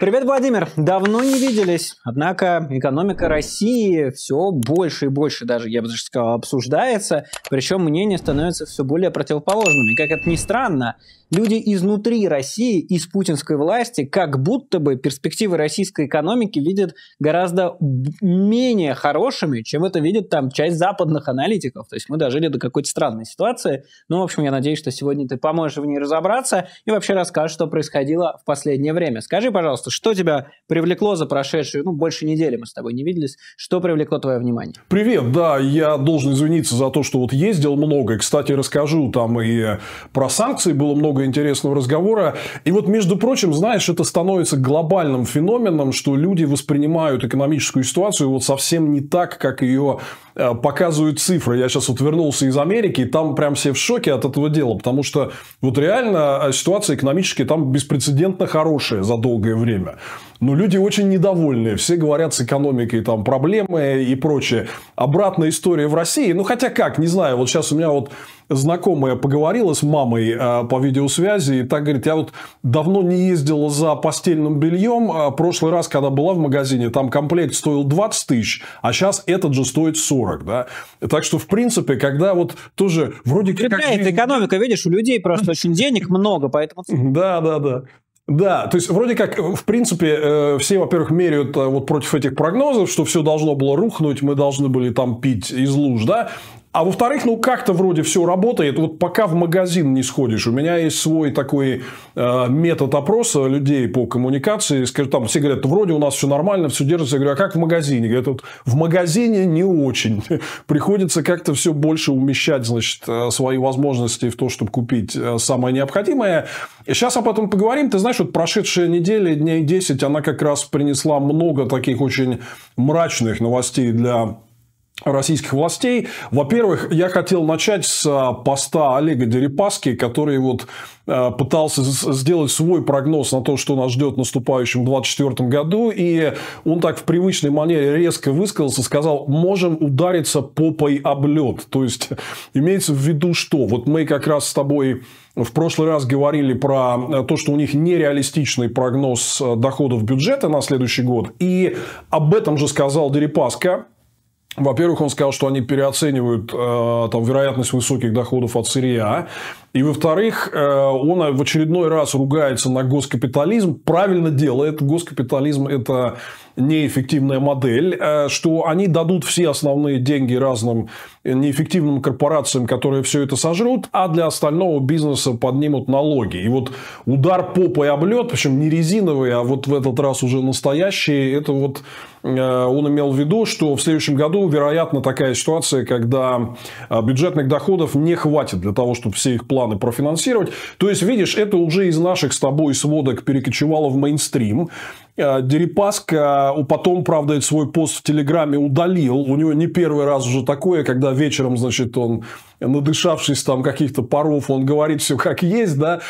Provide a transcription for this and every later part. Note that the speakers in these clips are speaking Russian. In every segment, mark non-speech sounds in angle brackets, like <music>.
Привет, Владимир! Давно не виделись. Однако экономика России все больше и больше даже, я бы даже сказал, обсуждается. Причем мнения становятся все более противоположными. Как это ни странно, люди изнутри России, из путинской власти, как будто бы перспективы российской экономики видят гораздо менее хорошими, чем это видит там часть западных аналитиков. То есть мы дожили до какой-то странной ситуации. Ну, в общем, я надеюсь, что сегодня ты поможешь в ней разобраться и вообще расскажешь, что происходило в последнее время. Скажи, пожалуйста, что тебя привлекло за прошедшую, ну, больше недели мы с тобой не виделись, что привлекло твое внимание? Привет, да, я должен извиниться за то, что вот ездил много. И, кстати, расскажу, там и про санкции было много много интересного разговора. И вот, между прочим, знаешь, это становится глобальным феноменом, что люди воспринимают экономическую ситуацию вот совсем не так, как ее э, показывают цифры. Я сейчас вот вернулся из Америки, и там прям все в шоке от этого дела, потому что вот реально э, ситуация экономически там беспрецедентно хорошая за долгое время но ну, люди очень недовольны. Все говорят с экономикой, там проблемы и прочее. Обратная история в России. Ну, хотя как, не знаю. Вот сейчас у меня вот знакомая поговорила с мамой э, по видеосвязи и так говорит, я вот давно не ездила за постельным бельем. А прошлый раз, когда была в магазине, там комплект стоил 20 тысяч, а сейчас этот же стоит 40, да. Так что, в принципе, когда вот тоже вроде... как как... экономика, видишь, у людей просто очень денег много, поэтому... <laughs> Да, да, да. Да, то есть, вроде как, э, в принципе, э, все, во-первых, меряют э, вот против этих прогнозов, что все должно было рухнуть, мы должны были там пить из луж, да, а во-вторых, ну как-то вроде все работает. Вот пока в магазин не сходишь. У меня есть свой такой э, метод опроса людей по коммуникации. Скажу, там все говорят, вроде у нас все нормально, все держится. Я говорю, а как в магазине? Говорят, вот в магазине не очень. <laughs> Приходится как-то все больше умещать, значит, э, свои возможности в то, чтобы купить э, самое необходимое. Сейчас об этом поговорим. Ты знаешь, вот прошедшая неделя, дней 10, она как раз принесла много таких очень мрачных новостей для российских властей. Во-первых, я хотел начать с а, поста Олега Дерипаски, который вот а, пытался сделать свой прогноз на то, что нас ждет в наступающем 2024 году. И он так в привычной манере резко высказался, сказал, можем удариться попой об лед. То есть, имеется в виду что? Вот мы как раз с тобой в прошлый раз говорили про а, то, что у них нереалистичный прогноз доходов бюджета на следующий год. И об этом же сказал Дерипаска во-первых, он сказал, что они переоценивают э, там, вероятность высоких доходов от сырья. И, во-вторых, э, он в очередной раз ругается на госкапитализм. Правильно делает. Госкапитализм – это неэффективная модель, э, что они дадут все основные деньги разным неэффективным корпорациям, которые все это сожрут, а для остального бизнеса поднимут налоги. И вот удар попой об лед, причем не резиновый, а вот в этот раз уже настоящий, это вот э, он имел в виду, что в следующем году, вероятно, такая ситуация, когда э, бюджетных доходов не хватит для того, чтобы все их планы профинансировать. То есть, видишь, это уже из наших с тобой сводок перекочевало в мейнстрим. Дерипаска а, потом, правда, свой пост в Телеграме удалил. У него не первый раз уже такое, когда вечером, значит, он, надышавшись там каких-то паров, он говорит все как есть, да,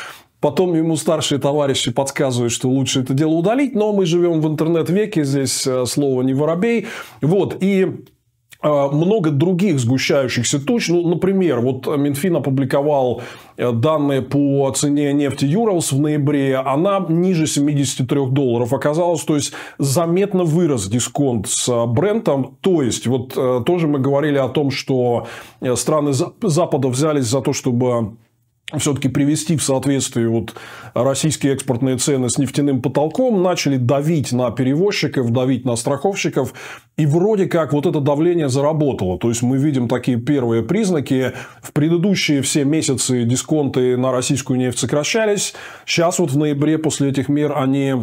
Потом ему старшие товарищи подсказывают, что лучше это дело удалить, но мы живем в интернет-веке, здесь э, слово не воробей. Вот, и а, много других сгущающихся туч. Ну, например, вот Минфин опубликовал э, данные по цене нефти Юралс в ноябре. Она ниже 73 долларов оказалась. То есть, заметно вырос дисконт с э, брендом. То есть, вот э, тоже мы говорили о том, что страны Запада взялись за то, чтобы все-таки привести в соответствие вот российские экспортные цены с нефтяным потолком, начали давить на перевозчиков, давить на страховщиков. И вроде как вот это давление заработало. То есть, мы видим такие первые признаки. В предыдущие все месяцы дисконты на российскую нефть сокращались. Сейчас вот в ноябре после этих мер они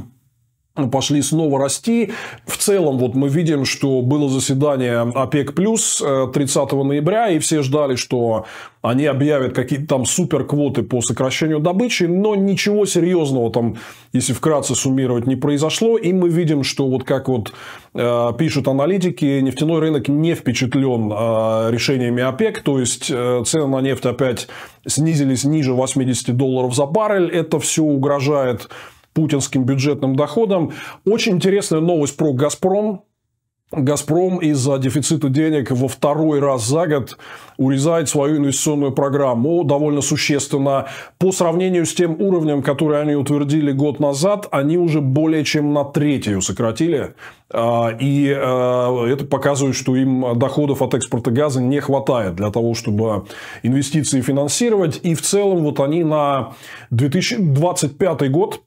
пошли снова расти. В целом, вот мы видим, что было заседание ОПЕК+, плюс 30 э, ноября, и все ждали, что они объявят какие-то там суперквоты по сокращению добычи, но ничего серьезного там, если вкратце суммировать, не произошло. И мы видим, что вот как вот э, пишут аналитики, нефтяной рынок не впечатлен э, решениями ОПЕК, то есть э, цены на нефть опять снизились ниже 80 долларов за баррель. Это все угрожает путинским бюджетным доходам. Очень интересная новость про «Газпром». «Газпром» из-за дефицита денег во второй раз за год урезает свою инвестиционную программу довольно существенно. По сравнению с тем уровнем, который они утвердили год назад, они уже более чем на третью сократили. А, и а, это показывает, что им доходов от экспорта газа не хватает для того, чтобы инвестиции финансировать. И в целом вот они на 2025 год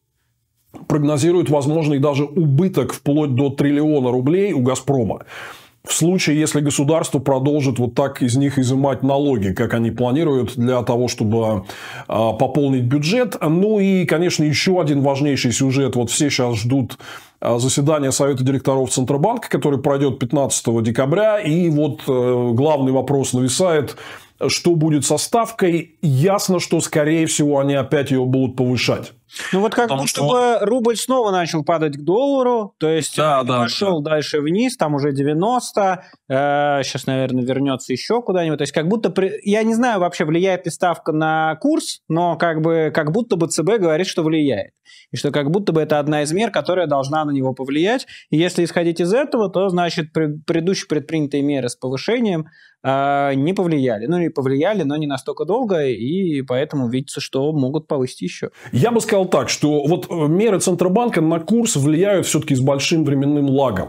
прогнозируют возможный даже убыток вплоть до триллиона рублей у «Газпрома». В случае, если государство продолжит вот так из них изымать налоги, как они планируют для того, чтобы а, пополнить бюджет. Ну и, конечно, еще один важнейший сюжет. Вот все сейчас ждут а, заседания Совета директоров Центробанка, который пройдет 15 декабря. И вот э, главный вопрос нависает, что будет со ставкой. Ясно, что, скорее всего, они опять ее будут повышать. Ну вот как Потому будто что... бы рубль снова начал падать к доллару, то есть да, да, пошел да. дальше вниз, там уже 90, э, сейчас, наверное, вернется еще куда-нибудь. То есть как будто, при... я не знаю вообще, влияет ли ставка на курс, но как, бы, как будто бы ЦБ говорит, что влияет. И что как будто бы это одна из мер, которая должна на него повлиять. И если исходить из этого, то значит предыдущие предпринятые меры с повышением э, не повлияли. Ну или повлияли, но не настолько долго, и поэтому видится, что могут повысить еще. Я бы сказал, сказал так, что вот э, меры Центробанка на курс влияют все-таки с большим временным лагом.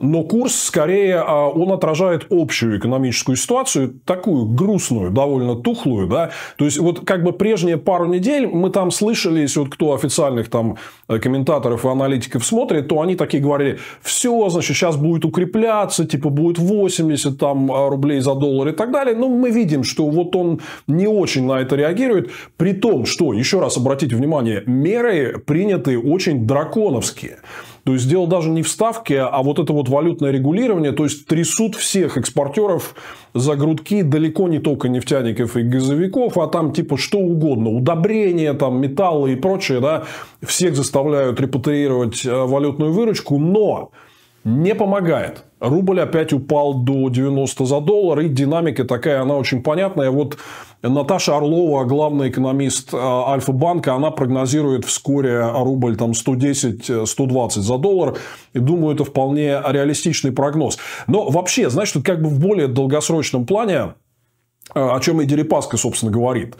Но курс, скорее, а, он отражает общую экономическую ситуацию, такую грустную, довольно тухлую. Да? То есть, вот как бы прежние пару недель мы там слышали, если вот кто официальных там э, комментаторов и аналитиков смотрит, то они такие говорили, все, значит, сейчас будет укрепляться, типа будет 80 там, а, рублей за доллар и так далее. Но мы видим, что вот он не очень на это реагирует. При том, что, еще раз обратите внимание, меры приняты очень драконовские. То есть дело даже не в ставке, а вот это вот валютное регулирование, то есть трясут всех экспортеров за грудки далеко не только нефтяников и газовиков, а там типа что угодно, удобрения, там металлы и прочее, да, всех заставляют репатриировать э, валютную выручку, но не помогает. Рубль опять упал до 90 за доллар, и динамика такая, она очень понятная. Вот Наташа Орлова, главный экономист э, Альфа-банка, она прогнозирует вскоре рубль там 110-120 за доллар. И думаю, это вполне реалистичный прогноз. Но вообще, значит, как бы в более долгосрочном плане а, о чем и Дерипаска, собственно, говорит,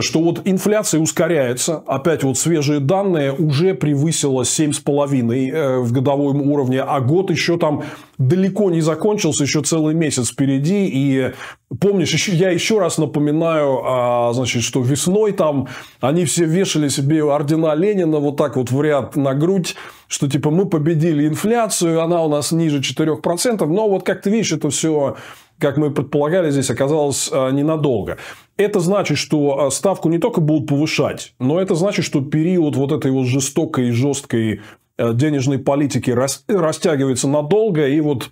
что вот инфляция ускоряется, опять вот свежие данные уже превысила 7,5 э, в годовом уровне, а год еще там далеко не закончился, еще целый месяц впереди. И помнишь, еще, я еще раз напоминаю, а, значит, что весной там они все вешали себе ордена Ленина вот так вот в ряд на грудь, что типа мы победили инфляцию, она у нас ниже 4%, но вот как ты видишь, это все как мы предполагали, здесь оказалось а, ненадолго. Это значит, что а, ставку не только будут повышать, но это значит, что период вот этой вот жестокой и жесткой Э, денежной политики растягивается надолго. И вот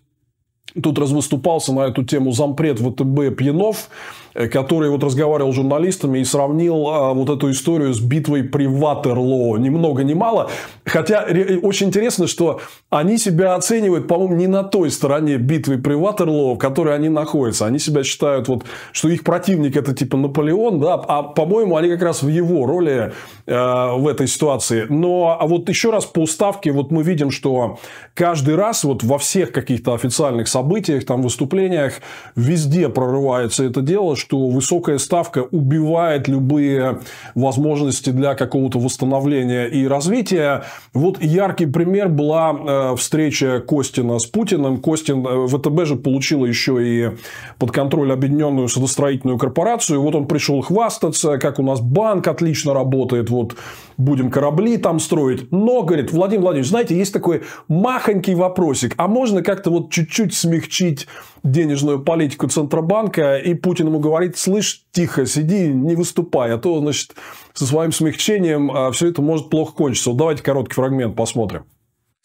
тут развыступался на эту тему зампред ВТБ Пьянов. Э, который вот разговаривал с журналистами и сравнил а, вот эту историю с битвой при Ватерлоо. Ни много, ни мало. Хотя э, очень интересно, что они себя оценивают, по-моему, не на той стороне битвы при Ватерлоо, в которой они находятся. Они себя считают, вот, что их противник это типа Наполеон, да, а, по-моему, они как раз в его роли э, в этой ситуации. Но а вот еще раз по уставке, вот мы видим, что каждый раз вот во всех каких-то официальных событиях, там, выступлениях, везде прорывается это дело, что что высокая ставка убивает любые возможности для какого-то восстановления и развития. Вот яркий пример была э, встреча Костина с Путиным. Костин э, ВТБ же получил еще и под контроль объединенную судостроительную корпорацию. Вот он пришел хвастаться, как у нас банк отлично работает. Вот будем корабли там строить. Но, говорит, Владимир Владимирович, знаете, есть такой махонький вопросик. А можно как-то вот чуть-чуть смягчить денежную политику Центробанка? И Путин ему говорит, слышь, тихо, сиди, не выступай. А то, значит, со своим смягчением а, все это может плохо кончиться. Вот давайте короткий фрагмент посмотрим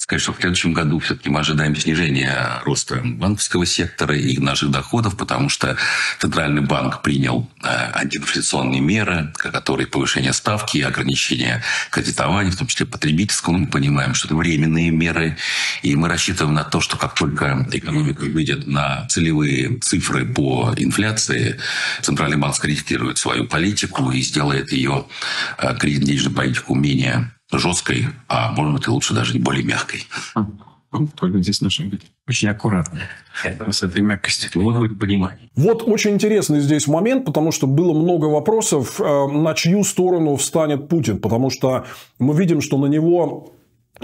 сказать, что в следующем году все-таки мы ожидаем снижения роста банковского сектора и наших доходов, потому что Центральный банк принял э, антиинфляционные меры, которые повышение ставки и ограничение кредитования, в том числе потребительского. Мы понимаем, что это временные меры, и мы рассчитываем на то, что как только экономика выйдет на целевые цифры по инфляции, Центральный банк скорректирует свою политику и сделает ее э, кредитно-денежную политику менее жесткой, а может быть, лучше даже более мягкой. Ну, только здесь нужно быть очень аккуратно с этой мягкостью. Вот понимание. Вот очень интересный здесь момент, потому что было много вопросов, э, на чью сторону встанет Путин, потому что мы видим, что на него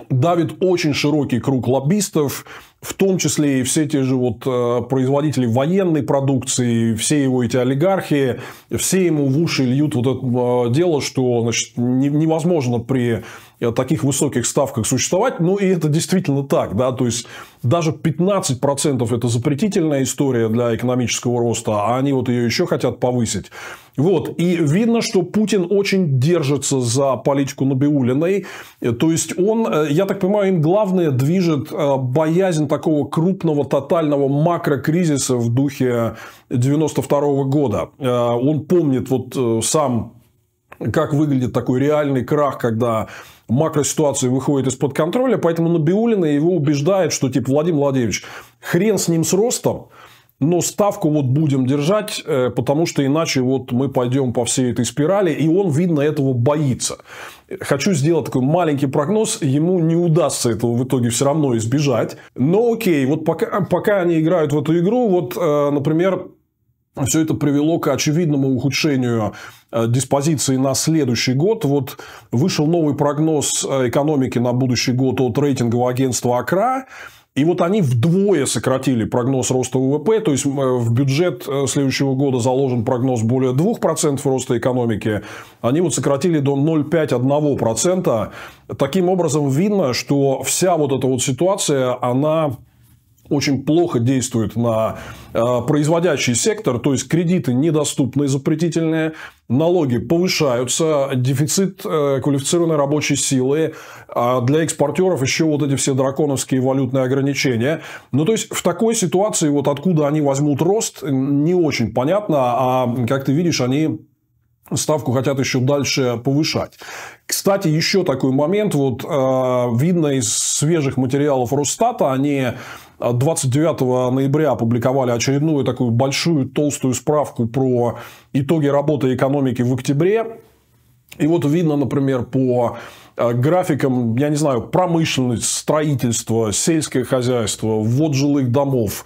давит очень широкий круг лоббистов, в том числе и все те же вот э, производители военной продукции, все его эти олигархи, все ему в уши льют вот это э, дело, что значит, невозможно при и о таких высоких ставках существовать. Ну, и это действительно так. Да? То есть, даже 15% это запретительная история для экономического роста, а они вот ее еще хотят повысить. Вот. И видно, что Путин очень держится за политику Набиулиной. То есть, он, э, я так понимаю, им главное движет э, боязнь такого крупного тотального макрокризиса в духе 92 года. Э, он помнит вот сам как выглядит такой реальный крах, когда макроситуация выходит из-под контроля. Поэтому Набиулина его убеждает, что типа Владимир Владимирович, хрен с ним с ростом, но ставку вот будем держать, э, потому что иначе вот мы пойдем по всей этой спирали, и он, видно, этого боится. Хочу сделать такой маленький прогноз, ему не удастся этого в итоге все равно избежать. Но окей, вот пока, пока они играют в эту игру, вот, э, например, а все это привело к очевидному ухудшению э, диспозиции на следующий год. Вот вышел новый прогноз э, экономики на будущий год от рейтингового агентства АКРА. И вот они вдвое сократили прогноз роста ВВП, то есть э, в бюджет следующего года заложен прогноз более 2% роста экономики, они вот сократили до 0,5-1%. Таким образом видно, что вся вот эта вот ситуация, она очень плохо действует на э, производящий сектор, то есть кредиты недоступны, запретительные, налоги повышаются, дефицит э, квалифицированной рабочей силы, а для экспортеров еще вот эти все драконовские валютные ограничения. Ну, то есть, в такой ситуации, вот откуда они возьмут рост, не очень понятно, а, а как ты видишь, они ставку хотят еще дальше повышать. Кстати, еще такой момент, вот э, видно из свежих материалов Росстата, они 29 а, ноября опубликовали очередную такую большую толстую справку про итоги работы экономики в октябре. И вот видно, например, по а, графикам, я не знаю, промышленность, строительство, сельское хозяйство, ввод жилых домов,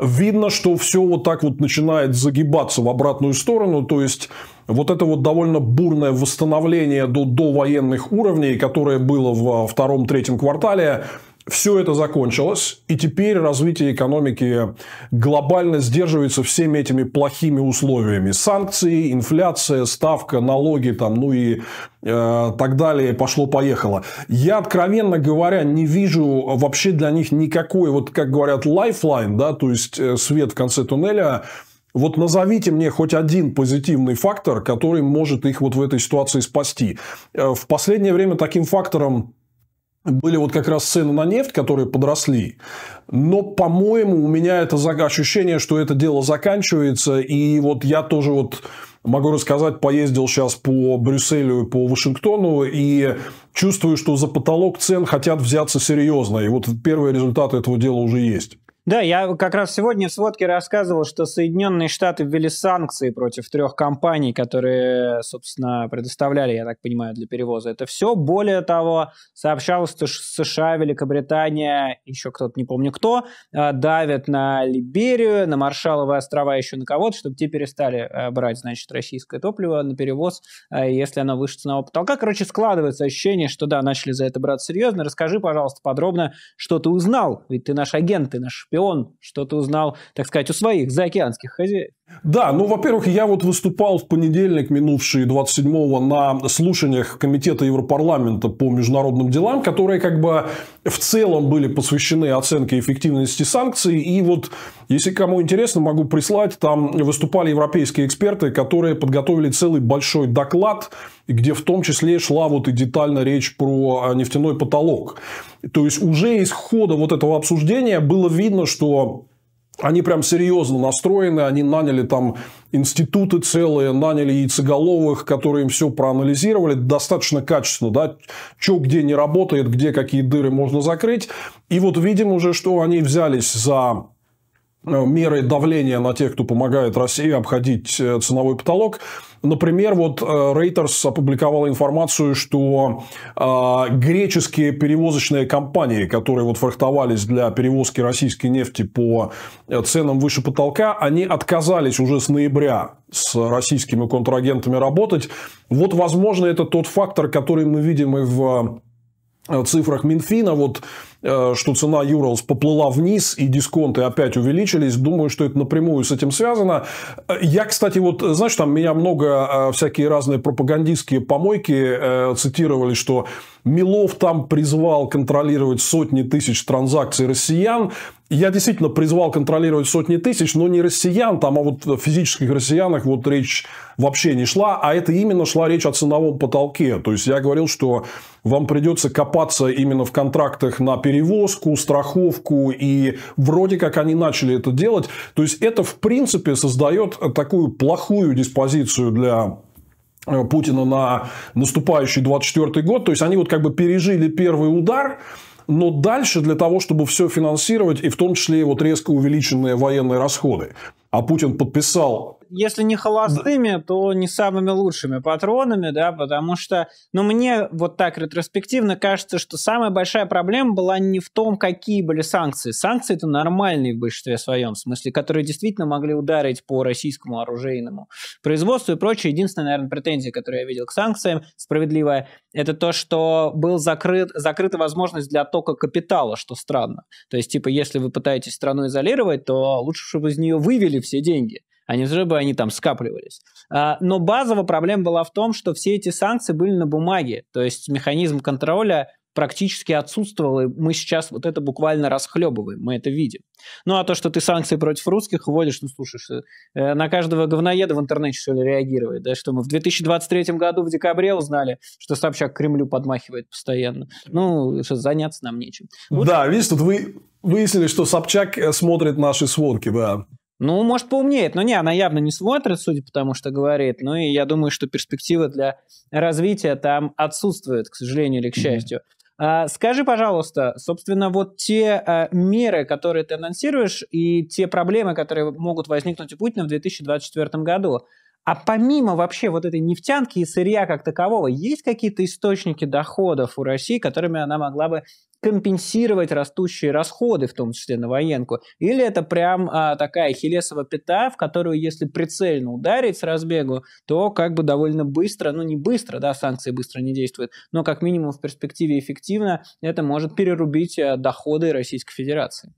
видно, что все вот так вот начинает загибаться в обратную сторону. То есть, вот это вот довольно бурное восстановление до, до военных уровней, которое было во втором-третьем квартале, все это закончилось, и теперь развитие экономики глобально сдерживается всеми этими плохими условиями. Санкции, инфляция, ставка, налоги, там, ну и э, так далее, пошло-поехало. Я, откровенно говоря, не вижу вообще для них никакой, вот как говорят, лайфлайн, да, то есть э, свет в конце туннеля, вот назовите мне хоть один позитивный фактор, который может их вот в этой ситуации спасти. Э, в последнее время таким фактором были вот как раз цены на нефть, которые подросли. Но, по-моему, у меня это ощущение, что это дело заканчивается. И вот я тоже вот могу рассказать, поездил сейчас по Брюсселю и по Вашингтону и чувствую, что за потолок цен хотят взяться серьезно. И вот первые результаты этого дела уже есть. Да, я как раз сегодня в сводке рассказывал, что Соединенные Штаты ввели санкции против трех компаний, которые, собственно, предоставляли, я так понимаю, для перевоза это все. Более того, сообщалось, что США, Великобритания, еще кто-то, не помню кто, э, давят на Либерию, на Маршаловые острова, еще на кого-то, чтобы те перестали э, брать, значит, российское топливо на перевоз, э, если оно выше ценового потолка. Короче, складывается ощущение, что да, начали за это брать серьезно. Расскажи, пожалуйста, подробно, что ты узнал, ведь ты наш агент, ты наш шпион, что-то узнал, так сказать, у своих заокеанских хозяев. Да, ну, во-первых, я вот выступал в понедельник, минувший 27-го, на слушаниях Комитета Европарламента по международным делам, которые как бы в целом были посвящены оценке эффективности санкций. И вот, если кому интересно, могу прислать, там выступали европейские эксперты, которые подготовили целый большой доклад, где в том числе шла вот и детально речь про а, нефтяной потолок. То есть, уже из хода вот этого обсуждения было видно, что они прям серьезно настроены, они наняли там институты целые, наняли яйцеголовых, которые им все проанализировали достаточно качественно, да, что где не работает, где какие дыры можно закрыть. И вот видим уже, что они взялись за э, меры давления на тех, кто помогает России обходить э, ценовой потолок. Например, вот э, Reuters опубликовала информацию, что э, греческие перевозочные компании, которые вот фрахтовались для перевозки российской нефти по э, ценам выше потолка, они отказались уже с ноября с российскими контрагентами работать. Вот, возможно, это тот фактор, который мы видим и в цифрах Минфина. Вот Э, что цена Юрлс поплыла вниз и дисконты опять увеличились. Думаю, что это напрямую с этим связано. Э, я, кстати, вот, знаешь, там меня много э, всякие разные пропагандистские помойки цитировали, что Милов там призвал контролировать сотни тысяч транзакций россиян. Я действительно призвал контролировать сотни тысяч, но не россиян, там, а вот физических россиянах вот речь вообще не шла, а это именно шла речь о ценовом потолке. То есть я говорил, что вам придется копаться именно в контрактах на перевозку, страховку, и вроде как они начали это делать. То есть это, в принципе, создает такую плохую диспозицию для Э, Путина на наступающий 24 год. То есть, они вот как бы пережили первый удар, но дальше для того, чтобы все финансировать, и в том числе вот резко увеличенные военные расходы. А Путин подписал если не холостыми, да. Ну. то не самыми лучшими патронами, да, потому что, ну, мне вот так ретроспективно кажется, что самая большая проблема была не в том, какие были санкции. Санкции это нормальные в большинстве своем, смысле, которые действительно могли ударить по российскому оружейному производству и прочее. Единственная, наверное, претензия, которую я видел к санкциям, справедливая, это то, что был закрыт, закрыта возможность для тока капитала, что странно. То есть, типа, если вы пытаетесь страну изолировать, то лучше, чтобы из нее вывели все деньги а не чтобы они там скапливались. А, но базовая проблема была в том, что все эти санкции были на бумаге, то есть механизм контроля практически отсутствовал, и мы сейчас вот это буквально расхлебываем, мы это видим. Ну, а то, что ты санкции против русских вводишь, ну, слушай, э, на каждого говноеда в интернете, что ли, реагирует, да, что мы в 2023 году в декабре узнали, что Собчак к Кремлю подмахивает постоянно. Ну, что, заняться нам нечем. Лучше... Да, видишь, тут вы выяснили, что Собчак э, смотрит наши сводки, да. Ну, может, поумнеет, но не, она явно не смотрит, судя по тому, что говорит. Ну, и я думаю, что перспективы для развития там отсутствуют, к сожалению или к счастью. Mm-hmm. Скажи, пожалуйста, собственно, вот те а, меры, которые ты анонсируешь, и те проблемы, которые могут возникнуть у Путина в 2024 году, а помимо вообще вот этой нефтянки и сырья как такового, есть какие-то источники доходов у России, которыми она могла бы компенсировать растущие расходы, в том числе на военку? Или это прям а, такая хелесова пята, в которую, если прицельно ударить с разбегу, то как бы довольно быстро, ну не быстро, да, санкции быстро не действуют, но как минимум в перспективе эффективно это может перерубить а, доходы Российской Федерации?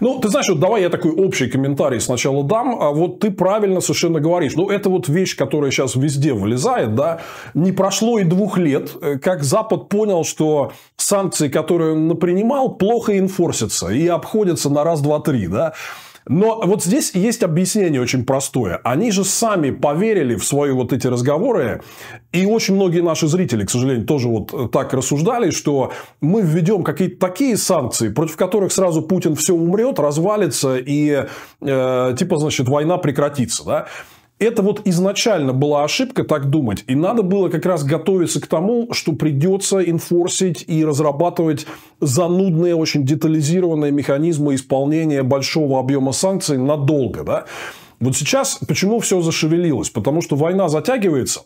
Ну, ты знаешь, вот давай я такой общий комментарий сначала дам. А вот ты правильно совершенно говоришь. Ну, это вот вещь, которая сейчас везде вылезает, да. Не прошло и двух лет, э, как Запад понял, что санкции, которые он напринимал, плохо инфорсятся и обходятся на раз, два, три, да. Но вот здесь есть объяснение очень простое. Они же сами поверили в свои вот эти разговоры. И очень многие наши зрители, к сожалению, тоже вот э, так рассуждали, что мы введем какие-то такие санкции, против которых сразу Путин все умрет, развалится и э, типа, значит, война прекратится. Да? Это вот изначально была ошибка так думать. И надо было как раз готовиться к тому, что придется инфорсить и разрабатывать занудные, очень детализированные механизмы исполнения большого объема санкций надолго. Да? Вот сейчас почему все зашевелилось? Потому что война затягивается,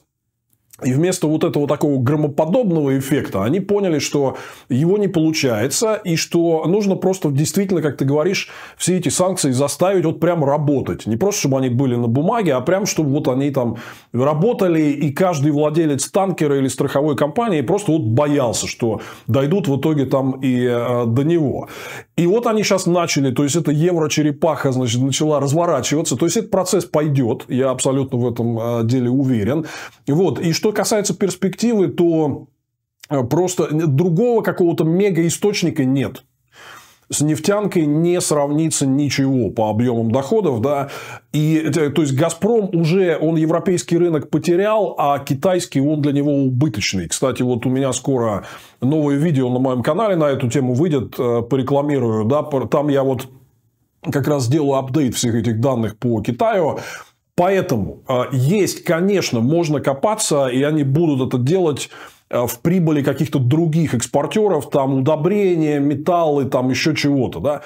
и вместо вот этого такого громоподобного эффекта они поняли, что его не получается, и что нужно просто действительно, как ты говоришь, все эти санкции заставить вот прям работать. Не просто, чтобы они были на бумаге, а прям, чтобы вот они там работали, и каждый владелец танкера или страховой компании просто вот боялся, что дойдут в итоге там и э, до него. И вот они сейчас начали, то есть, это евро-черепаха, значит, начала разворачиваться. То есть, этот процесс пойдет, я абсолютно в этом э, деле уверен. Вот. И что касается перспективы, то э, просто другого какого-то мега источника нет. С нефтянкой не сравнится ничего по объемам доходов, да, и, то есть, Газпром уже, он европейский рынок потерял, а китайский он для него убыточный. Кстати, вот у меня скоро новое видео на моем канале на эту тему выйдет, э, порекламирую, да, там я вот как раз сделаю апдейт всех этих данных по Китаю, Поэтому э, есть, конечно, можно копаться, и они будут это делать Э, в прибыли каких-то других экспортеров, там удобрения, металлы, там еще чего-то, да.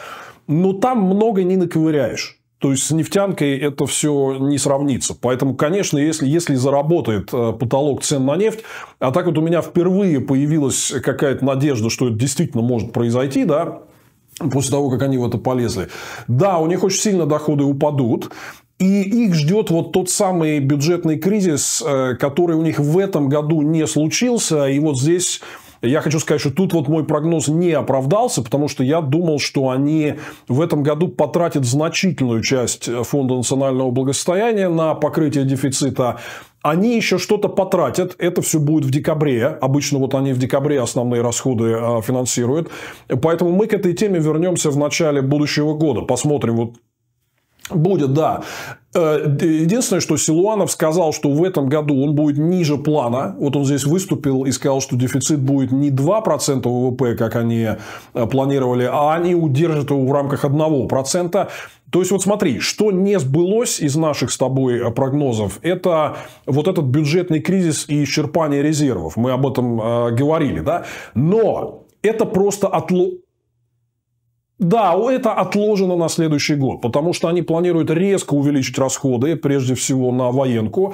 Но там много не наковыряешь. То есть с нефтянкой это все не сравнится. Поэтому, конечно, если, если заработает э, потолок цен на нефть, а так вот у меня впервые появилась какая-то надежда, что это действительно может произойти, да, после того, как они в это полезли. Да, у них очень сильно доходы упадут. И их ждет вот тот самый бюджетный кризис, э, который у них в этом году не случился. И вот здесь я хочу сказать, что тут вот мой прогноз не оправдался, потому что я думал, что они в этом году потратят значительную часть э, Фонда национального благосостояния на покрытие дефицита. Они еще что-то потратят, это все будет в декабре, обычно вот они в декабре основные расходы э, финансируют, поэтому мы к этой теме вернемся в начале будущего года, посмотрим вот Будет, да. Э, единственное, что Силуанов сказал, что в этом году он будет ниже плана. Вот он здесь выступил и сказал, что дефицит будет не 2% ВВП, как они э, планировали, а они удержат его в рамках 1%. То есть, вот смотри, что не сбылось из наших с тобой э, прогнозов, это вот этот бюджетный кризис и исчерпание резервов. Мы об этом э, говорили, да? Но это просто отло да, это отложено на следующий год, потому что они планируют резко увеличить расходы, прежде всего на военку,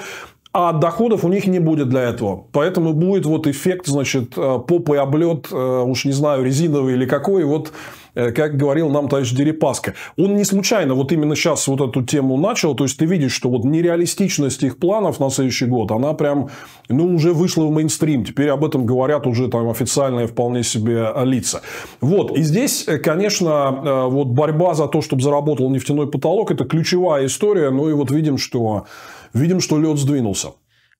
а доходов у них не будет для этого. Поэтому будет вот эффект, значит, э, попой облет, э, уж не знаю, резиновый или какой, вот Э, как говорил нам товарищ Дерипаска. Он не случайно вот именно сейчас вот эту тему начал. То есть, ты видишь, что вот нереалистичность их планов на следующий год, она прям, ну, уже вышла в мейнстрим. Теперь об этом говорят уже там официальные вполне себе лица. Вот. И здесь, э, конечно, э, вот борьба за то, чтобы заработал нефтяной потолок, это ключевая история. Ну, и вот видим, что, видим, что лед сдвинулся.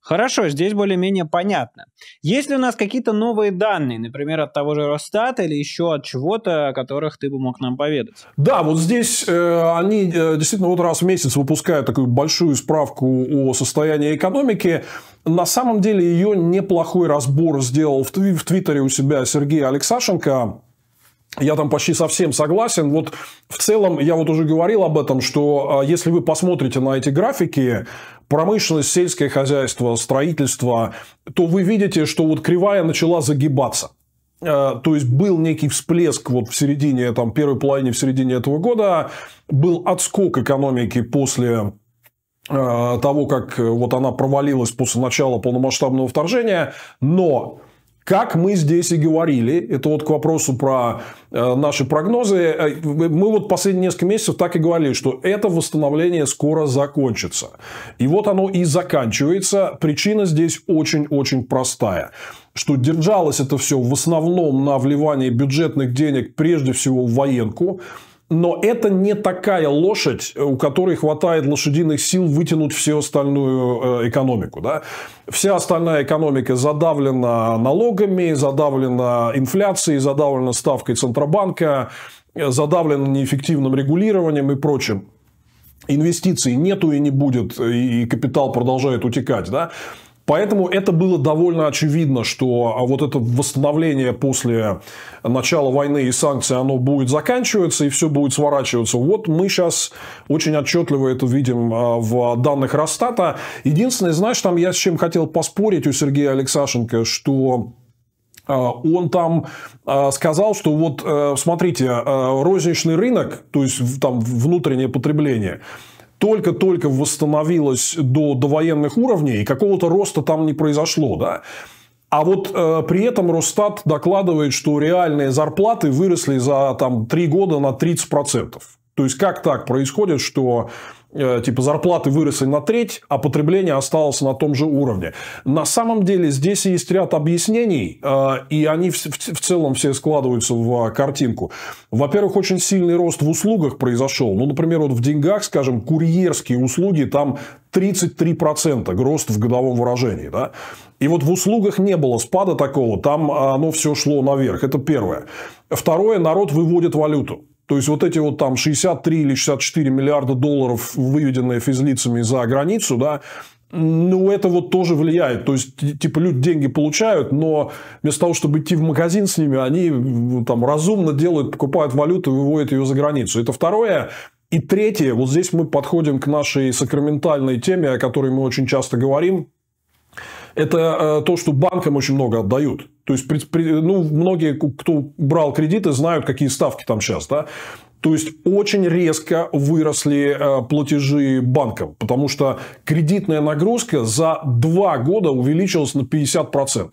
Хорошо, здесь более-менее понятно. Есть ли у нас какие-то новые данные, например, от того же Росстата или еще от чего-то, о которых ты бы мог нам поведать? Да, вот здесь э, они э, действительно вот раз в месяц выпускают такую большую справку о состоянии экономики. На самом деле ее неплохой разбор сделал в, тв- в Твиттере у себя Сергей Алексашенко. Я там почти совсем согласен. Вот в целом, я вот уже говорил об этом, что а, если вы посмотрите на эти графики, промышленность, сельское хозяйство, строительство, то вы видите, что вот кривая начала загибаться. А, то есть был некий всплеск вот в середине, там, первой половине, в середине этого года, был отскок экономики после а, того, как э, вот она провалилась после начала полномасштабного вторжения, но как мы здесь и говорили, это вот к вопросу про э, наши прогнозы, э, мы вот последние несколько месяцев так и говорили, что это восстановление скоро закончится. И вот оно и заканчивается. Причина здесь очень-очень простая что держалось это все в основном на вливании бюджетных денег прежде всего в военку. Но это не такая лошадь, э, у которой хватает лошадиных сил вытянуть всю остальную э, экономику. Да? Вся остальная экономика задавлена налогами, задавлена инфляцией, задавлена ставкой Центробанка, э, задавлена неэффективным регулированием и прочим. Инвестиций нету и не будет, и капитал продолжает утекать. Да? Поэтому это было довольно очевидно, что а, вот это восстановление после начала войны и санкций, оно будет заканчиваться и все будет сворачиваться. Вот мы сейчас очень отчетливо это видим а, в данных Росстата. Единственное, знаешь, там я с чем хотел поспорить у Сергея Алексашенко, что а, он там сказал, что вот, э, смотрите, розничный рынок, то есть там внутреннее потребление – только-только восстановилась до довоенных уровней, и какого-то роста там не произошло. Да? А вот э, при этом Росстат докладывает, что реальные зарплаты выросли за там, 3 года на 30%. То есть, как так происходит, что Э, типа зарплаты выросли на треть, а потребление осталось на том же уровне. На самом деле здесь есть ряд объяснений, э, и они в целом все складываются в а, картинку. Во-первых, очень сильный рост в услугах произошел. Ну, например, вот в деньгах, скажем, курьерские услуги, там 33% рост в годовом выражении. Да? И вот в услугах не было спада такого, там а, оно все шло наверх. Это первое. Второе, народ выводит валюту. То есть, вот эти вот там 63 или 64 миллиарда долларов, выведенные физлицами за границу, да, ну, это вот тоже влияет. То есть, типа, люди деньги получают, но вместо того, чтобы идти в магазин с ними, они ну, там разумно делают, покупают валюту и выводят ее за границу. Это второе. И третье, вот здесь мы подходим к нашей сакраментальной теме, о которой мы очень часто говорим, это э, то, что банкам очень много отдают. То есть, ну, многие, кто брал кредиты, знают, какие ставки там сейчас. Да? То есть очень резко выросли э, платежи банкам, потому что кредитная нагрузка за два года увеличилась на 50%.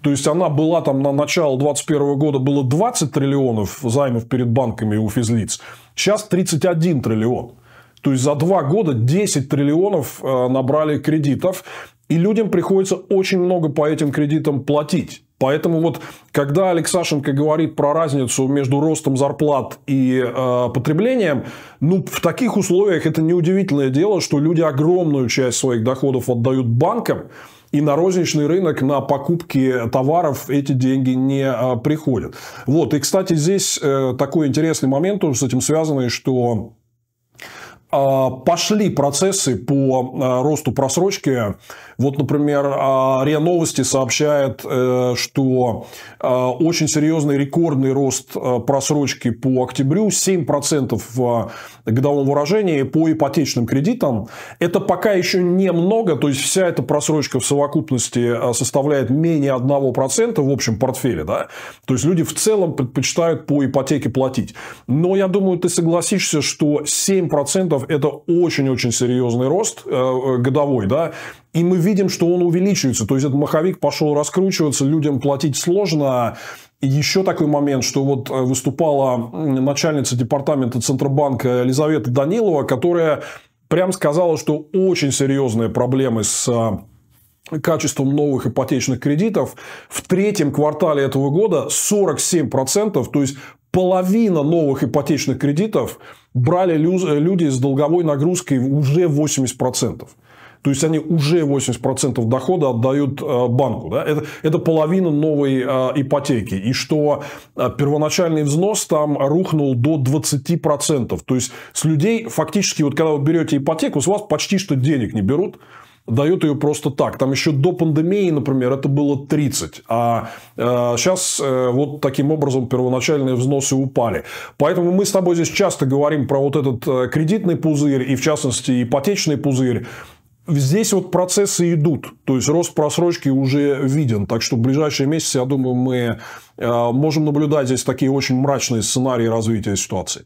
То есть она была там на начало 2021 года было 20 триллионов займов перед банками у физлиц, сейчас 31 триллион. То есть за два года 10 триллионов э, набрали кредитов. И людям приходится очень много по этим кредитам платить. Поэтому вот, когда Алексашенко говорит про разницу между ростом зарплат и э, потреблением, ну, в таких условиях это неудивительное дело, что люди огромную часть своих доходов отдают банкам, и на розничный рынок на покупки товаров эти деньги не а, приходят. Вот. И, кстати, здесь э, такой интересный момент тоже с этим связанный, что э, пошли процессы по э, росту просрочки вот, например, а, РИА Новости сообщает, э, что а, очень серьезный рекордный рост а, просрочки по октябрю, 7% в годовом выражении по ипотечным кредитам. Это пока еще немного, то есть вся эта просрочка в совокупности составляет менее 1% в общем портфеле. Да? То есть люди в целом предпочитают по ипотеке платить. Но я думаю, ты согласишься, что 7% это очень-очень серьезный рост э, э, годовой. Да? И мы видим, что он увеличивается. То есть, этот маховик пошел раскручиваться, людям платить сложно. И еще такой момент, что вот э, выступала начальница департамента Центробанка Елизавета Данилова, которая прям сказала, что очень серьезные проблемы с э, качеством новых ипотечных кредитов. В третьем квартале этого года 47%, то есть половина новых ипотечных кредитов брали э, люди с долговой нагрузкой уже 80%. То есть они уже 80% дохода отдают э, банку. Да? Это, это половина новой э, ипотеки. И что э, первоначальный взнос там рухнул до 20%. То есть с людей фактически, вот когда вы берете ипотеку, с вас почти что денег не берут дают ее просто так. Там еще до пандемии, например, это было 30. А сейчас вот таким образом первоначальные взносы упали. Поэтому мы с тобой здесь часто говорим про вот этот кредитный пузырь и, в частности, ипотечный пузырь. Здесь вот процессы идут, то есть рост просрочки уже виден, так что в ближайшие месяцы, я думаю, мы э, можем наблюдать здесь такие очень мрачные сценарии развития ситуации.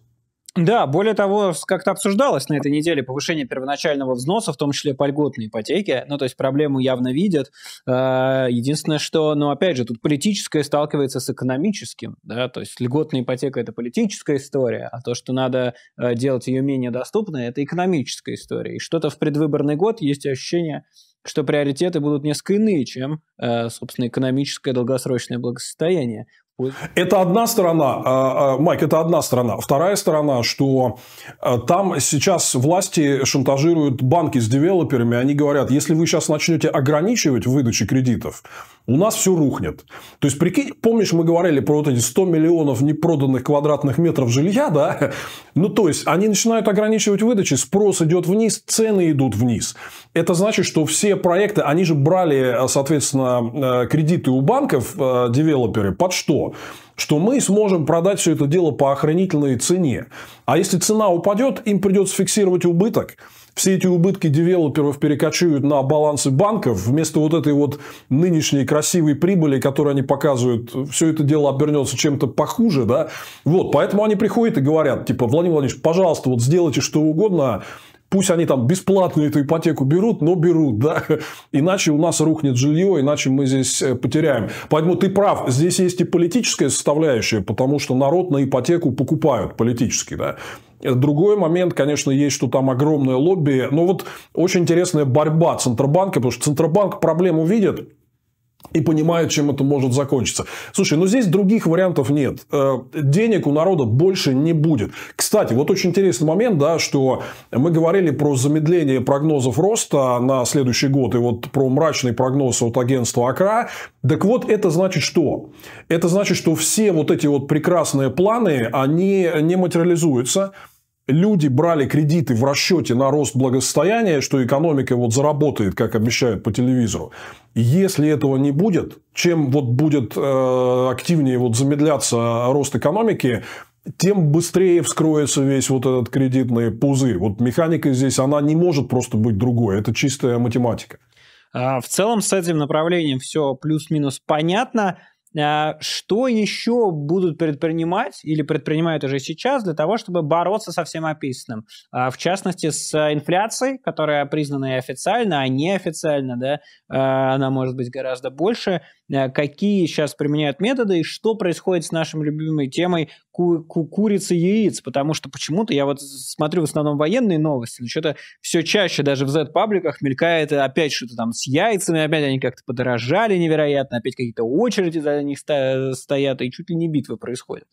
Да, более того, как-то обсуждалось на этой неделе повышение первоначального взноса, в том числе по льготной ипотеке. Ну, то есть проблему явно видят. А, единственное, что, ну, опять же, тут политическое сталкивается с экономическим, да, то есть льготная ипотека – это политическая история, а то, что надо а, делать ее менее доступной, это экономическая история. И что-то в предвыборный год есть ощущение, что приоритеты будут несколько иные, чем, а, собственно, экономическое долгосрочное благосостояние это одна сторона, а, а, Майк, это одна сторона. Вторая сторона, что а, там сейчас власти шантажируют банки с девелоперами. Они говорят, если вы сейчас начнете ограничивать выдачу кредитов, у нас все рухнет. То есть, прикинь, помнишь, мы говорили про вот эти 100 миллионов непроданных квадратных метров жилья, да? Ну, то есть, они начинают ограничивать выдачи, спрос идет вниз, цены идут вниз. Это значит, что все проекты, они же брали, э, соответственно, э, кредиты у банков, э, девелоперы, под что? что мы сможем продать все это дело по охранительной цене. А если цена упадет, им придется фиксировать убыток все эти убытки девелоперов перекочуют на балансы банков, вместо вот этой вот нынешней красивой прибыли, которую они показывают, все это дело обернется чем-то похуже, да, вот, поэтому они приходят и говорят, типа, Владимир Владимирович, пожалуйста, вот сделайте что угодно, пусть они там бесплатно эту ипотеку берут, но берут, да, иначе у нас рухнет жилье, иначе мы здесь э, потеряем. Поэтому ты прав, здесь есть и политическая составляющая, потому что народ на ипотеку покупают политически, да, Другой момент, конечно, есть, что там огромное лобби. Но вот очень интересная борьба Центробанка, потому что Центробанк проблему видит, и понимает, чем это может закончиться. Слушай, ну здесь других вариантов нет. Э, денег у народа больше не будет. Кстати, вот очень интересный момент, да, что мы говорили про замедление прогнозов роста на следующий год и вот про мрачный прогноз от агентства АКРА. Так вот, это значит что? Это значит, что все вот эти вот прекрасные планы, они не материализуются люди брали кредиты в расчете на рост благосостояния, что экономика вот заработает, как обещают по телевизору. Если этого не будет, чем вот будет э, активнее вот замедляться рост экономики, тем быстрее вскроется весь вот этот кредитный пузырь. Вот механика здесь, она не может просто быть другой. Это чистая математика. А, в целом с этим направлением все плюс-минус понятно. Э, что еще будут предпринимать или предпринимают уже сейчас для того, чтобы бороться со всем описанным? Э, в частности, с инфляцией, которая признана и официально, а неофициально, да, э, она может быть гораздо больше. Какие сейчас применяют методы и что происходит с нашей любимой темой ку- ку- курицы яиц, потому что почему-то я вот смотрю в основном военные новости, но что-то все чаще даже в Z-пабликах мелькает э, опять что-то там с яйцами, опять они как-то подорожали невероятно, опять какие-то очереди за них стоят, и чуть ли не битвы происходят.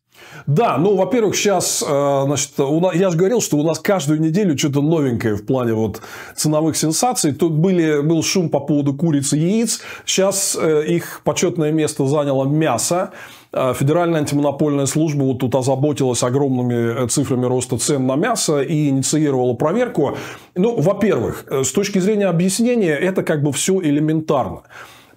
Да, ну, во-первых, сейчас, э, значит, у нас, я же говорил, что у нас каждую неделю что-то новенькое в плане вот ценовых сенсаций. Тут были, был шум по поводу курицы и яиц, сейчас э, их почетное место заняло мясо. А, Федеральная антимонопольная служба вот тут озаботилась огромными э, цифрами роста цен на мясо и инициировала проверку. Ну, во-первых, э, с точки зрения объяснения, это как бы все элементарно.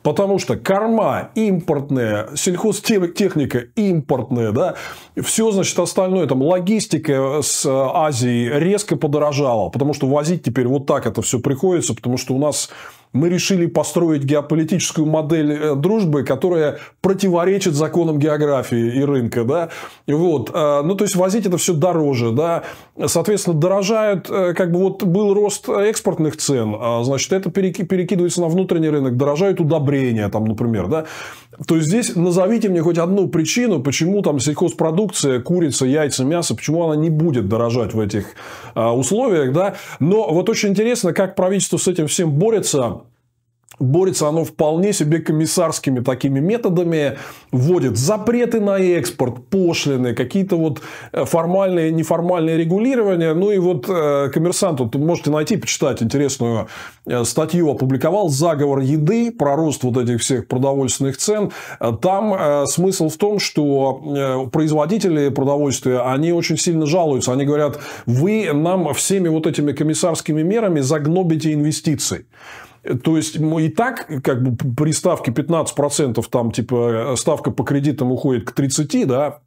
Потому что корма импортная, сельхозтехника импортная, да, все, значит, остальное, там, логистика э, с Азии резко подорожала, потому что возить теперь вот так это все приходится, потому что у нас мы решили построить геополитическую модель э, дружбы, которая противоречит законам географии и рынка, да, вот, э, ну, то есть, возить это все дороже, да, соответственно, дорожают, э, как бы, вот, был рост экспортных цен, а, значит, это перекидывается на внутренний рынок, дорожают удобрения, там, например, да, то есть, здесь назовите мне хоть одну причину, почему там сельхозпродукция, курица, яйца, мясо, почему она не будет дорожать в этих а, условиях, да, но вот очень интересно, как правительство с этим всем борется, борется оно вполне себе комиссарскими такими методами. Вводит запреты на экспорт, пошлины, какие-то вот э, формальные, неформальные регулирования. Ну и вот э, коммерсант, вот можете найти, почитать интересную э, статью, опубликовал «Заговор еды» про рост вот этих всех продовольственных цен. Там смысл в том, что производители продовольствия, они очень сильно жалуются. Они говорят, вы нам всеми вот этими комиссарскими мерами загнобите инвестиции. То есть, мы и так, как бы, при ставке 15%, там, типа, э, ставка по кредитам уходит к 30, да,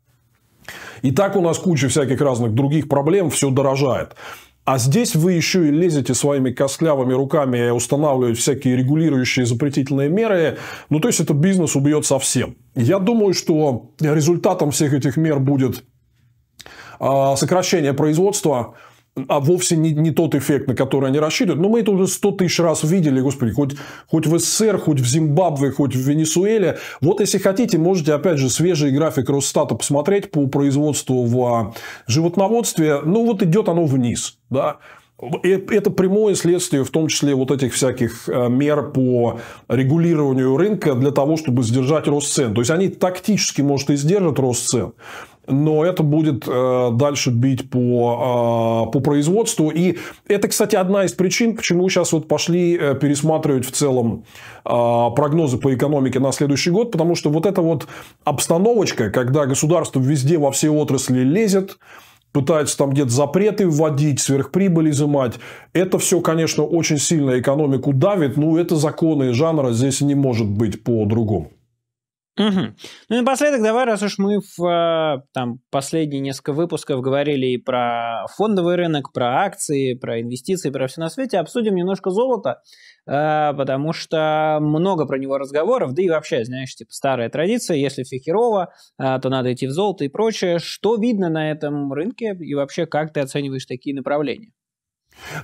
и так у нас куча всяких разных других проблем, все дорожает. А здесь вы еще и лезете своими костлявыми руками, и устанавливаете всякие регулирующие запретительные меры. Ну, то есть, это бизнес убьет совсем. Я думаю, что результатом всех этих мер будет а, сокращение производства, а вовсе не, не тот эффект, на который они рассчитывают. Но мы это уже сто тысяч раз видели, господи, хоть, хоть в СССР, хоть в Зимбабве, хоть в Венесуэле. Вот если хотите, можете, опять же, свежий график Росстата посмотреть по производству в а, животноводстве. Ну, вот идет оно вниз. Да? Это прямое следствие, в том числе, вот этих всяких а, мер по регулированию рынка для того, чтобы сдержать рост цен. То есть, они тактически, может, и сдержат рост цен но это будет э, дальше бить по, э, по производству. И это, кстати, одна из причин, почему сейчас вот пошли э, пересматривать в целом э, прогнозы по экономике на следующий год, потому что вот эта вот обстановочка, когда государство везде во все отрасли лезет, пытается там где-то запреты вводить, сверхприбыль изымать. Это все, конечно, очень сильно экономику давит, но это законы жанра, здесь не может быть по-другому. Угу. Ну и напоследок, давай, раз уж мы в э, там, последние несколько выпусков говорили и про фондовый рынок, про акции, про инвестиции, про все на свете, обсудим немножко золото, э, потому что много про него разговоров, да и вообще, знаешь, типа старая традиция, если все херово, э, то надо идти в золото и прочее. Что видно на этом рынке и вообще как ты оцениваешь такие направления?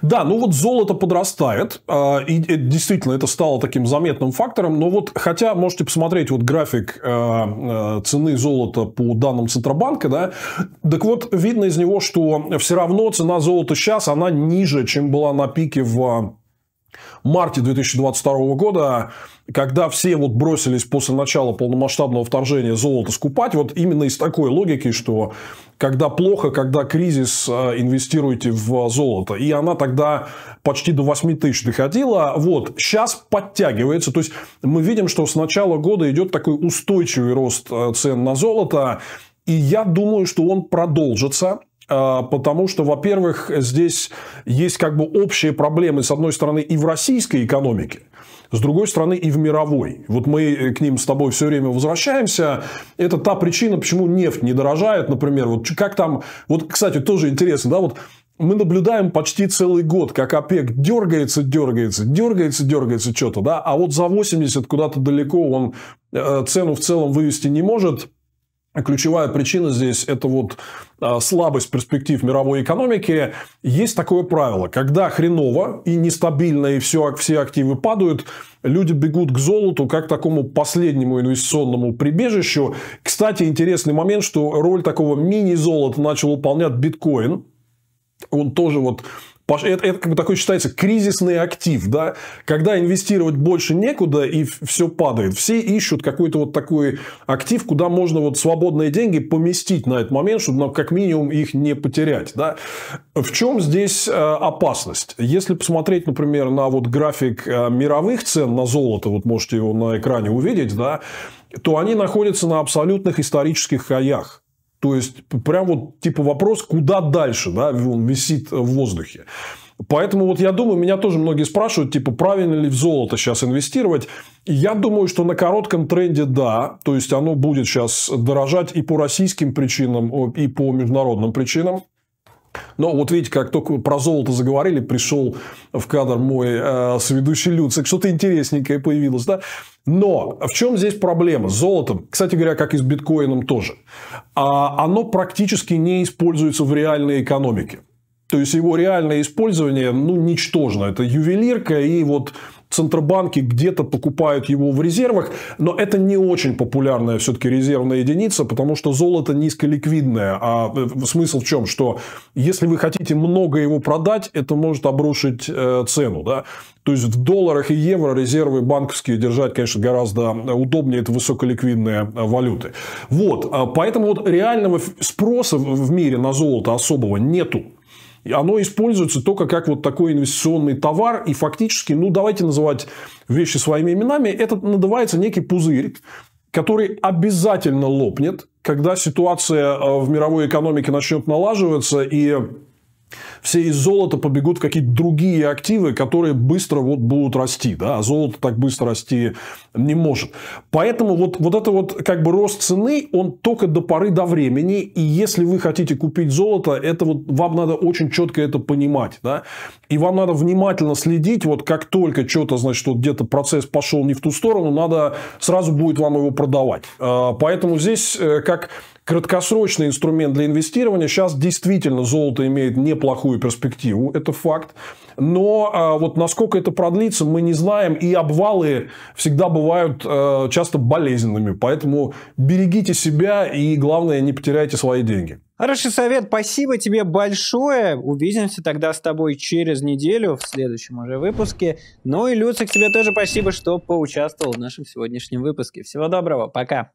Да, ну вот золото подрастает, а, и э, действительно это стало таким заметным фактором, но вот хотя можете посмотреть вот график э, э, цены золота по данным Центробанка, да, так вот видно из него, что все равно цена золота сейчас, она ниже, чем была на пике в марте 2022 года, когда все вот бросились после начала полномасштабного вторжения золото скупать, вот именно из такой логики, что когда плохо, когда кризис, э, инвестируйте в золото. И она тогда почти до 8 тысяч доходила. Вот, сейчас подтягивается. То есть, мы видим, что с начала года идет такой устойчивый рост э, цен на золото. И я думаю, что он продолжится. А, потому что, во-первых, здесь есть как бы общие проблемы, с одной стороны, и в российской экономике, с другой стороны, и в мировой. Вот мы э, к ним с тобой все время возвращаемся. Это та причина, почему нефть не дорожает, например. Вот как там... Вот, кстати, тоже интересно, да, вот мы наблюдаем почти целый год, как ОПЕК дергается, дергается, дергается, дергается что-то, да, а вот за 80 куда-то далеко он э, цену в целом вывести не может – Ключевая причина здесь – это вот а, слабость перспектив мировой экономики. Есть такое правило. Когда хреново и нестабильно, и все, все активы падают, люди бегут к золоту как к такому последнему инвестиционному прибежищу. Кстати, интересный момент, что роль такого мини-золота начал выполнять биткоин. Он тоже вот это, это как бы такой считается кризисный актив, да, когда инвестировать больше некуда и все падает. Все ищут какой-то вот такой актив, куда можно вот свободные деньги поместить на этот момент, чтобы нам ну, как минимум их не потерять, да. В чем здесь э, опасность? Если посмотреть, например, на вот график э, мировых цен на золото, вот можете его на экране увидеть, да, то они находятся на абсолютных исторических хаях. То есть, прям вот типа вопрос, куда дальше, да, он висит в воздухе. Поэтому вот я думаю, меня тоже многие спрашивают, типа, правильно ли в золото сейчас инвестировать. И я думаю, что на коротком тренде да. То есть, оно будет сейчас дорожать и по российским причинам, и по международным причинам. Но вот видите, как только про золото заговорили, пришел в кадр мой э, сведущий Люцик, что-то интересненькое появилось, да? Но в чем здесь проблема с золотом? Кстати говоря, как и с биткоином тоже. А, оно практически не используется в реальной экономике. То есть его реальное использование ну, ничтожно. Это ювелирка и вот центробанки где-то покупают его в резервах, но это не очень популярная все-таки резервная единица, потому что золото низколиквидное. А э, смысл в чем? Что если вы хотите много его продать, это может обрушить э, цену. Да? То есть в долларах и евро резервы банковские держать, конечно, гораздо э, удобнее. Это высоколиквидные валюты. Вот. А поэтому вот реального спроса в мире на золото особого нету оно используется только как вот такой инвестиционный товар. И фактически, ну, давайте называть вещи своими именами, это надувается некий пузырь, который обязательно лопнет, когда ситуация э, в мировой экономике начнет налаживаться и все из золота побегут в какие-то другие активы, которые быстро вот будут расти. Да? А золото так быстро расти не может. Поэтому вот, вот это вот как бы рост цены, он только до поры до времени. И если вы хотите купить золото, это вот вам надо очень четко это понимать. Да? И вам надо внимательно следить. Вот как только что-то, значит, вот где-то процесс пошел не в ту сторону, надо сразу будет вам его продавать. А, поэтому здесь э, как краткосрочный инструмент для инвестирования. Сейчас действительно золото имеет неплохую перспективу, это факт. Но а, вот насколько это продлится, мы не знаем. И обвалы всегда бывают а, часто болезненными. Поэтому берегите себя и, главное, не потеряйте свои деньги. Хороший совет, спасибо тебе большое. Увидимся тогда с тобой через неделю в следующем уже выпуске. Ну и, Люцик, тебе тоже спасибо, что поучаствовал в нашем сегодняшнем выпуске. Всего доброго, пока.